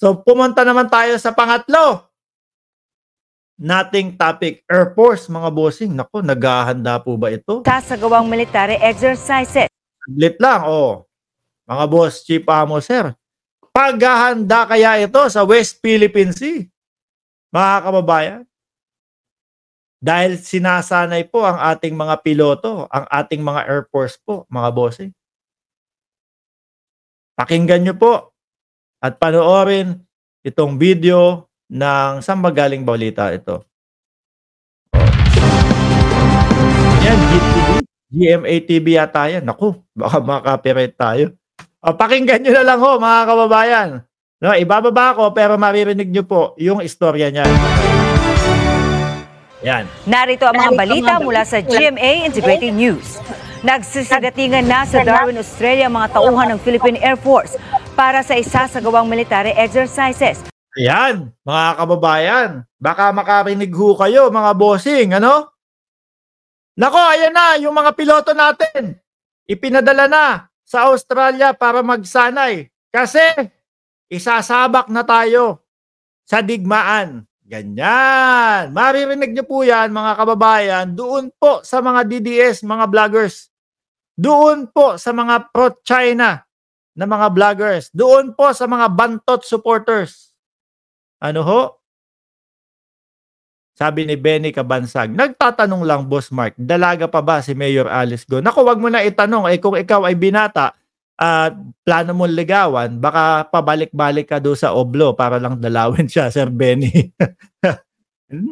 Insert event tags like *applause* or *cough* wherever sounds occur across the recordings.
So pumunta naman tayo sa pangatlo. Nating topic, Air Force, mga bossing. Nako, naghahanda po ba ito? Kasagawang military exercises. Saglit lang, oh. Mga boss, Chief Amo, sir. Paghahanda kaya ito sa West Philippine Sea? Mga kababayan, dahil sinasanay po ang ating mga piloto, ang ating mga Air Force po, mga bossing. Pakinggan nyo po at panoorin itong video ng Sambagaling Balita ito. Yan, GTV. GMA-TV yata yan. Naku, baka makaka-copyright tayo. O, pakinggan nyo na lang ho, mga kababayan. No, ibababa ko pero maririnig nyo po yung istorya niya. Yan. Narito ang mga balita mula sa GMA Integrated News. Nagsisagatingan na sa Darwin, Australia mga tauhan ng Philippine Air Force para sa isa sa gawang military exercises. Ayan, mga kababayan, baka makarinig ho kayo mga bossing, ano? Nako, ayan na, yung mga piloto natin, ipinadala na sa Australia para magsanay. Kasi, isasabak na tayo sa digmaan. Ganyan. Maririnig niyo po yan, mga kababayan, doon po sa mga DDS, mga vloggers. Doon po sa mga pro-China ng mga vloggers. Doon po sa mga bantot supporters. Ano ho? Sabi ni Benny Kabansag, nagtatanong lang Boss Mark, dalaga pa ba si Mayor Alice Go? Nako, wag mo na itanong. Eh kung ikaw ay binata at uh, plano mong ligawan, baka pabalik-balik ka do sa oblo para lang dalawin siya, Sir Benny. *laughs*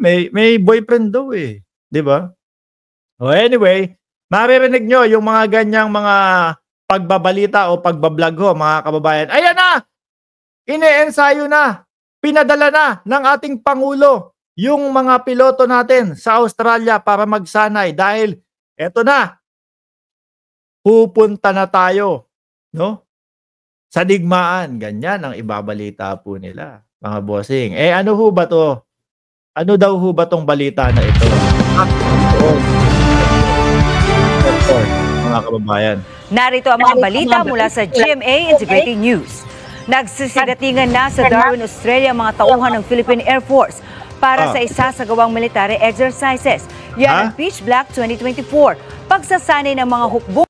may, may boyfriend daw eh. 'di ba? Oh, anyway, maririnig nyo yung mga ganyang mga pagbabalita o pagbablog ho mga kababayan. Ayan na! Ineensayo na! Pinadala na ng ating Pangulo yung mga piloto natin sa Australia para magsanay dahil eto na, pupunta na tayo no? Sa digmaan, ganyan ang ibabalita po nila, mga bossing. Eh ano ho ba to? Ano daw ho ba tong balita na ito? Report, mga kababayan. Narito ang mga balita mula sa GMA Integrated News. Nagsisidatingan na sa Darwin, Australia mga tauhan ng Philippine Air Force para ah. sa isa sa gawang military exercises. Yan ha? Ah? ang Pitch Black 2024, pagsasanay ng mga hukbong.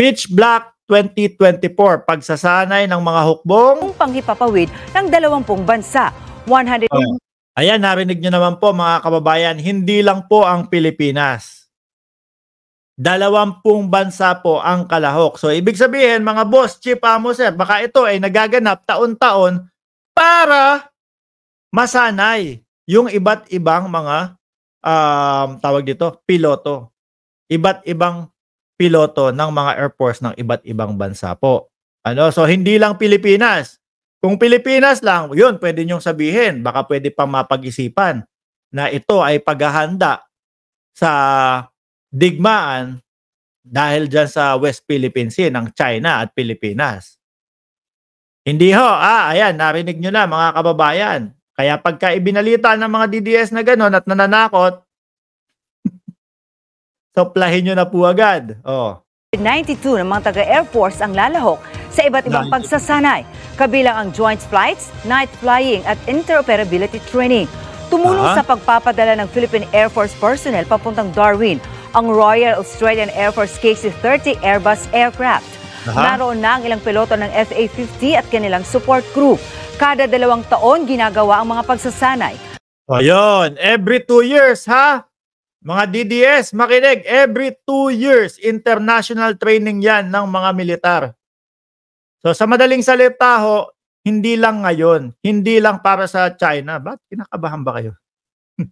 Pitch Black 2024, pagsasanay ng mga hukbong. Panghipapawid ng 20 bansa. 100... Ah. Ayan, narinig nyo naman po mga kababayan, hindi lang po ang Pilipinas dalawampung bansa po ang kalahok. So ibig sabihin mga boss, Chief Amosep, baka ito ay nagaganap taon-taon para masanay yung iba't ibang mga um, tawag dito, piloto. Iba't ibang piloto ng mga Air Force ng iba't ibang bansa po. Ano? So hindi lang Pilipinas. Kung Pilipinas lang, yun, pwede niyong sabihin, baka pwede pang mapag-isipan na ito ay paghahanda sa digmaan dahil dyan sa West Philippine Sea ng China at Pilipinas. Hindi ho, ah, ayan, narinig nyo na mga kababayan. Kaya pagka ibinalita ng mga DDS na gano'n at nananakot, *laughs* soplahin nyo na po agad. Oh. 92 ng mga taga Air Force ang lalahok sa iba't ibang pagsasanay, kabilang ang joint flights, night flying at interoperability training. Tumulong uh-huh. sa pagpapadala ng Philippine Air Force personnel papuntang Darwin ang Royal Australian Air Force KC-30 Airbus aircraft. Aha. Naroon na ang ilang piloto ng FA-50 at kanilang support crew. Kada dalawang taon, ginagawa ang mga pagsasanay. Ayun, every two years ha? Mga DDS, makinig, every two years, international training yan ng mga militar. So sa madaling salita ho, hindi lang ngayon, hindi lang para sa China. Ba't kinakabahan ba kayo? *laughs*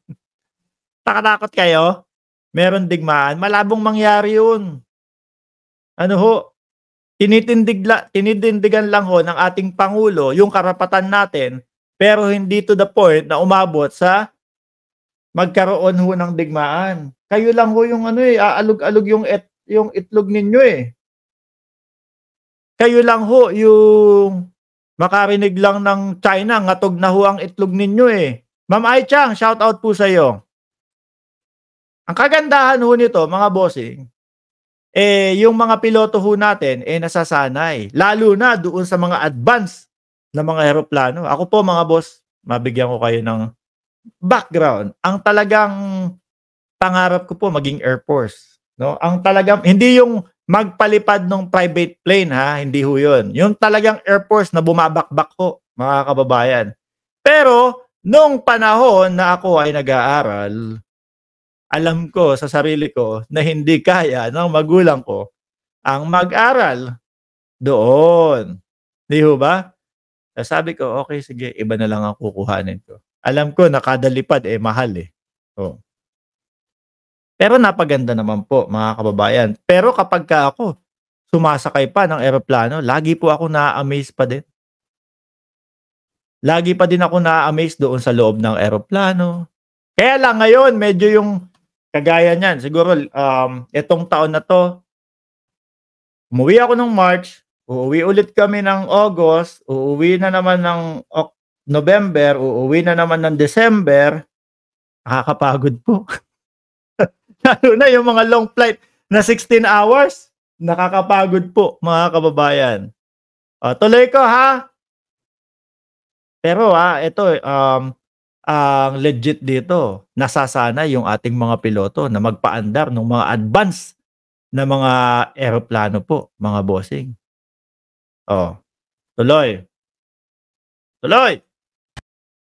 Takatakot kayo? meron digmaan, malabong mangyari yun. Ano ho, tinitindigla, tinitindigan lang ho ng ating Pangulo yung karapatan natin pero hindi to the point na umabot sa magkaroon ho ng digmaan. Kayo lang ho yung ano eh, aalog-alog yung, et, yung itlog ninyo eh. Kayo lang ho yung makarinig lang ng China, ngatog na ho ang itlog ninyo eh. Ma'am Ai Chang, shout out po sa iyo. Ang kagandahan ho nito, mga bossing, eh, yung mga piloto ho natin, eh, nasasanay. Lalo na doon sa mga advanced na mga aeroplano. Ako po, mga boss, mabigyan ko kayo ng background. Ang talagang pangarap ko po, maging Air Force. No? Ang talagang, hindi yung magpalipad ng private plane, ha? Hindi ho yun. Yung talagang Air Force na bumabakbak ko, mga kababayan. Pero, nung panahon na ako ay nag-aaral, alam ko sa sarili ko na hindi kaya ng magulang ko ang mag-aral doon. Di ho ba? Sabi ko, okay, sige, iba na lang ang kukuhanin ko. Alam ko, nakadalipad, eh, mahal eh. Oh. Pero napaganda naman po, mga kababayan. Pero kapag ka ako, sumasakay pa ng eroplano, lagi po ako na-amaze pa din. Lagi pa din ako na-amaze doon sa loob ng eroplano. Kaya lang ngayon, medyo yung kagaya niyan, siguro um, itong taon na to, umuwi ako ng March, uuwi ulit kami ng August, uuwi na naman ng November, uuwi na naman ng December, nakakapagod po. *laughs* Lalo na yung mga long flight na 16 hours, nakakapagod po mga kababayan. Uh, tuloy ko ha. Pero ha, ah, ito um, ang uh, legit dito, nasasana yung ating mga piloto na magpaandar ng mga advance na mga eroplano po, mga bossing. Oh. Tuloy. Tuloy.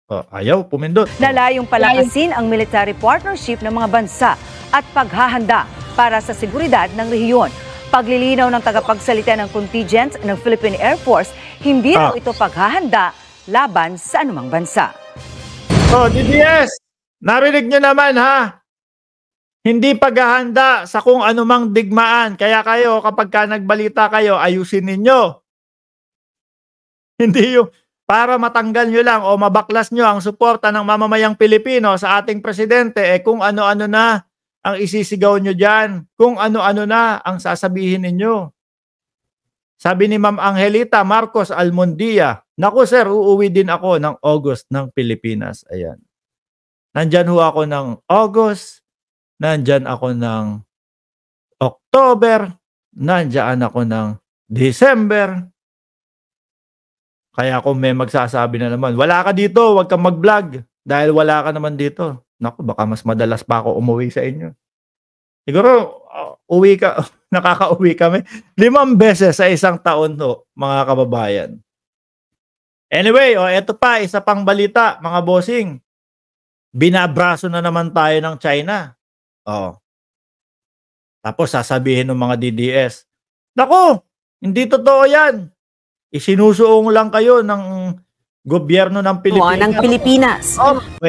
Oh, ayaw pumindot. Nalayong palakasin ang military partnership ng mga bansa at paghahanda para sa seguridad ng rehiyon. Paglilinaw ng tagapagsalita ng contingent ng Philippine Air Force, hindi ah. raw ito paghahanda laban sa anumang bansa. So, oh, DBS, narinig nyo naman ha, hindi paghahanda sa kung anumang digmaan. Kaya kayo, kapag ka nagbalita kayo, ayusin ninyo. *laughs* Hindi yung para matanggal nyo lang o mabaklas nyo ang suporta ng mamamayang Pilipino sa ating presidente, eh kung ano-ano na ang isisigaw nyo dyan, kung ano-ano na ang sasabihin ninyo. Sabi ni Ma'am Angelita Marcos Almondia, Naku sir, uuwi din ako ng August ng Pilipinas. Ayan. Nandyan ho ako ng August, nandyan ako ng October, nandyan ako ng December. Kaya kung may magsasabi na naman, wala ka dito, huwag kang mag-vlog dahil wala ka naman dito. Naku, baka mas madalas pa ako umuwi sa inyo. Siguro, uwi ka, *laughs* nakakauwi kami. Limang beses sa isang taon ho, mga kababayan. Anyway, oh, eto pa, isa pang balita, mga bossing. Binabraso na naman tayo ng China. Oh. Tapos sasabihin ng mga DDS, Nako, hindi totoo yan. Isinusuong lang kayo ng gobyerno ng Pilipinas. Oh, ng Pilipinas. Oh,